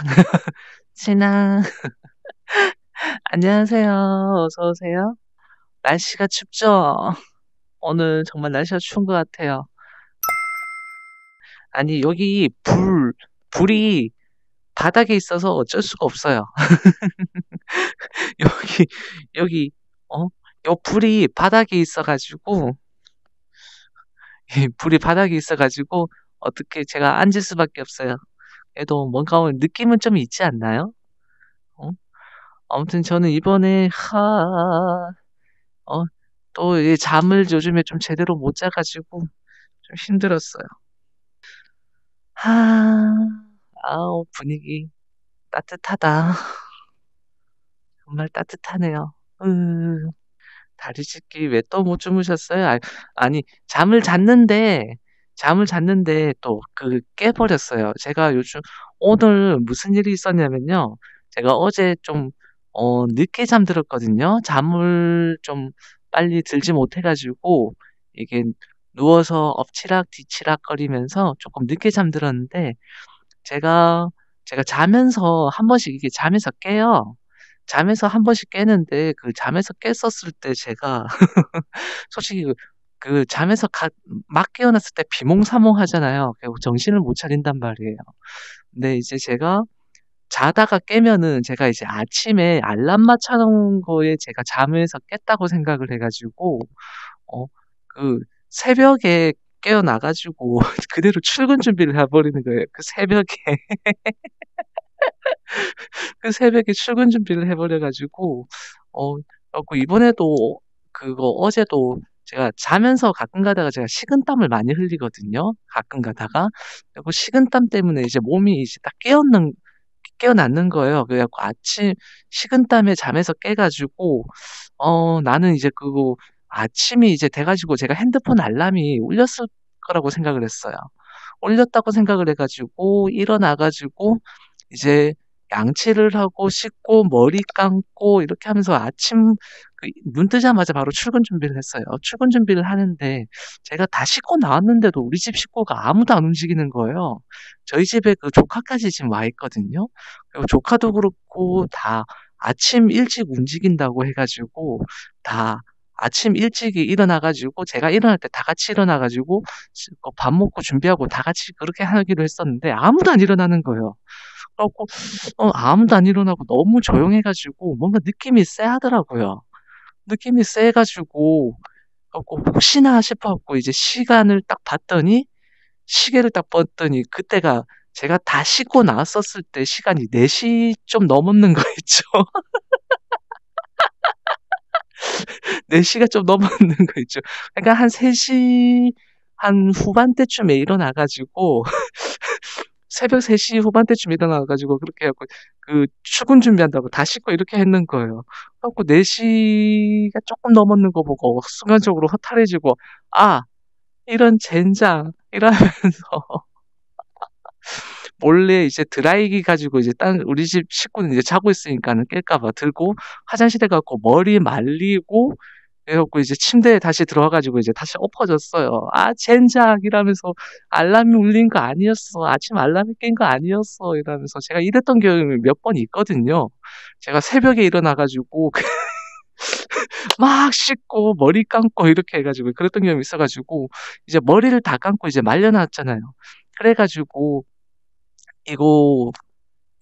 진아. 안녕하세요. 어서 오세요. 날씨가 춥죠? 오늘 정말 날씨가 추운 것 같아요. 아니, 여기 불, 불이 바닥에 있어서 어쩔 수가 없어요. 여기, 여기, 어? 요 불이 바닥에 있어가지고, 불이 바닥에 있어가지고, 어떻게 제가 앉을 수밖에 없어요. 에도 뭔가 느낌은 좀 있지 않나요? 어? 아무튼 저는 이번에 하, 어, 또 잠을 요즘에 좀 제대로 못 자가지고 좀 힘들었어요. 하, 아우 분위기 따뜻하다. 정말 따뜻하네요. 으, 다리 찢기 왜 또 못 주무셨어요? 아, 아니 잠을 잤는데 잠을 잤는데 또 그 깨버렸어요. 제가 요즘 오늘 무슨 일이 있었냐면요. 제가 어제 좀 어, 늦게 잠들었거든요. 잠을 좀 빨리 들지 못해가지고 이게 누워서 엎치락 뒤치락 거리면서 조금 늦게 잠들었는데 제가 제가 자면서 한 번씩 이게 잠에서 깨요. 잠에서 한 번씩 깨는데 그 잠에서 깼었을 때 제가 솔직히 그 잠에서 가, 막 깨어났을 때 비몽사몽 하잖아요. 정신을 못 차린단 말이에요. 근데 이제 제가 자다가 깨면은 제가 이제 아침에 알람 맞춰놓은 거에 제가 잠에서 깼다고 생각을 해가지고, 어, 그 새벽에 깨어나가지고 그대로 출근 준비를 해버리는 거예요. 그 새벽에. 그 새벽에 출근 준비를 해버려가지고, 어, 그래고 이번에도 그거 어제도 제가 자면서 가끔 가다가 제가 식은땀을 많이 흘리거든요. 가끔 가다가. 그리고 식은땀 때문에 이제 몸이 이제 딱 깨었는, 깨어났는 거예요. 그래갖고 아침 식은땀에 잠에서 깨가지고, 어, 나는 이제 그거 아침이 이제 돼가지고 제가 핸드폰 알람이 울렸을 거라고 생각을 했어요. 울렸다고 생각을 해가지고 일어나가지고 이제 양치를 하고 씻고 머리 감고 이렇게 하면서 아침 눈 그 뜨자마자 바로 출근 준비를 했어요. 출근 준비를 하는데 제가 다 씻고 나왔는데도 우리 집 식구가 아무도 안 움직이는 거예요. 저희 집에 그 조카까지 지금 와 있거든요. 그리고 조카도 그렇고 다 아침 일찍 움직인다고 해가지고 다 아침 일찍이 일어나가지고 제가 일어날 때 다 같이 일어나가지고 뭐 밥 먹고 준비하고 다 같이 그렇게 하기로 했었는데 아무도 안 일어나는 거예요. 그래갖고 어, 아무도 안 일어나고 너무 조용해가지고 뭔가 느낌이 쎄하더라고요. 느낌이 세가지고 혹시나 싶어갖고 이제 시간을 딱 봤더니 시계를 딱 봤더니 그때가 제가 다 씻고 나왔었을 때 시간이 4시 좀 넘었는 거 있죠. 4시가 좀 넘었는 거 있죠. 그러니까 한 3시 한 후반대쯤에 일어나가지고 새벽 3시 후반대쯤 일어나가지고 그렇게 해갖고 그 출근 준비한다고 다 씻고 이렇게 했는 거예요. 그래갖고 4시가 조금 넘었는 거 보고 순간적으로 허탈해지고 아 이런 젠장 이러면서 몰래 이제 드라이기 가지고 이제 딴 우리 집 식구는 이제 자고 있으니까는 깰까봐 들고 화장실에 갖고 머리 말리고 그래갖고 이제 침대에 다시 들어와가지고 이제 다시 엎어졌어요. 아, 젠장! 이라면서 알람이 울린 거 아니었어. 아침 알람이 깬 거 아니었어. 이러면서 제가 이랬던 경험이 몇 번 있거든요. 제가 새벽에 일어나가지고 그 막 씻고 머리 감고 이렇게 해가지고 그랬던 경험이 있어가지고 이제 머리를 다 감고 이제 말려놨잖아요. 그래가지고 이거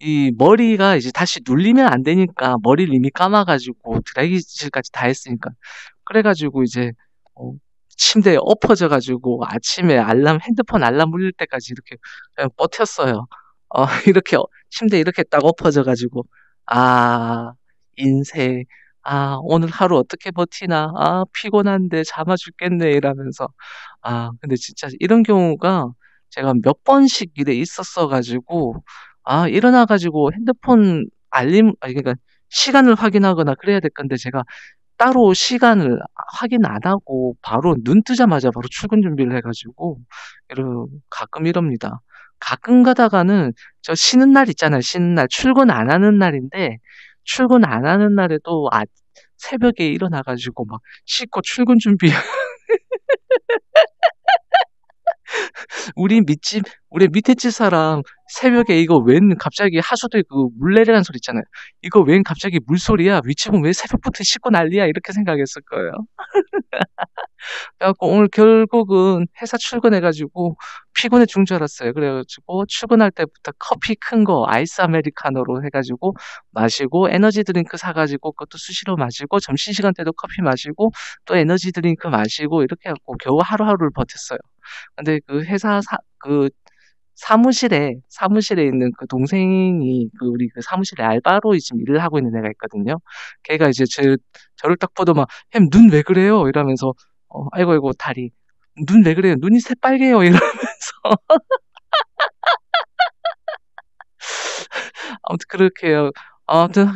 이 머리가 이제 다시 눌리면 안 되니까 머리를 이미 감아가지고 드라이기질까지 다 했으니까 그래가지고 이제 어, 침대에 엎어져가지고 아침에 알람 핸드폰 알람 울릴 때까지 이렇게 그냥 버텼어요. 어, 이렇게 침대 이렇게 딱 엎어져가지고 아 인생 아 오늘 하루 어떻게 버티나 아 피곤한데 잠아 죽겠네 이러면서 아 근데 진짜 이런 경우가 제가 몇 번씩 이래 있었어가지고 아, 일어나 가지고 핸드폰 알림 아니 그러니까 시간을 확인하거나 그래야 될 건데 제가 따로 시간을 확인 안 하고 바로 눈 뜨자마자 바로 출근 준비를 해가지고 이런 가끔 이럽니다. 가끔 가다가는 저 쉬는 날 있잖아요. 쉬는 날 출근 안 하는 날인데 출근 안 하는 날에도 아, 새벽에 일어나가지고 막 씻고 출근 준비 우리 밑집 우리 밑에 집 사람 새벽에 이거 웬 갑자기 하수도 에그 물내리라는 소리 있잖아요. 이거 웬 갑자기 물소리야? 위치면 왜 새벽부터 씻고 난리야? 이렇게 생각했을 거예요. 그래갖고 오늘 결국은 회사 출근해가지고 피곤해 죽는 줄 알았어요. 그래가지고 출근할 때부터 커피 큰 거 아이스 아메리카노로 해가지고 마시고 에너지 드링크 사가지고 그것도 수시로 마시고 점심시간 때도 커피 마시고 또 에너지 드링크 마시고 이렇게 해갖고 겨우 하루하루를 버텼어요. 근데 그 회사 사, 그 사무실에 사무실에 있는 그 동생이 그 우리 그 사무실에 알바로 지금 일을 하고 있는 애가 있거든요. 걔가 이제 제 저를 딱 보더만 햄눈 왜 그래요? 이러면서 어, 아이고, 아이고, 다리. 눈 왜 그래요? 눈이 새빨개요. 이러면서. 아무튼 그렇게요. 아무튼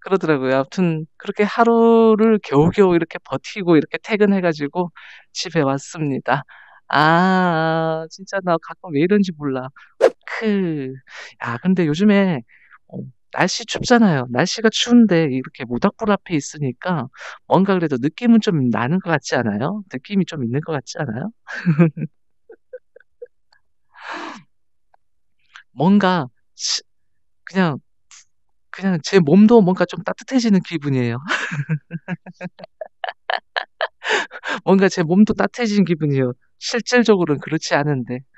그러더라고요. 아무튼 그렇게 하루를 겨우겨우 이렇게 버티고 이렇게 퇴근해가지고 집에 왔습니다. 아, 진짜 나 가끔 왜 이런지 몰라. 크. 아, 근데 요즘에 어, 날씨 춥잖아요. 날씨가 추운데 이렇게 모닥불 앞에 있으니까 뭔가 그래도 느낌은 좀 나는 것 같지 않아요? 느낌이 좀 있는 것 같지 않아요? 뭔가 그냥 그냥 제 몸도 뭔가 좀 따뜻해지는 기분이에요. 뭔가 제 몸도 따뜻해지는 기분이에요. 실질적으로는 그렇지 않은데.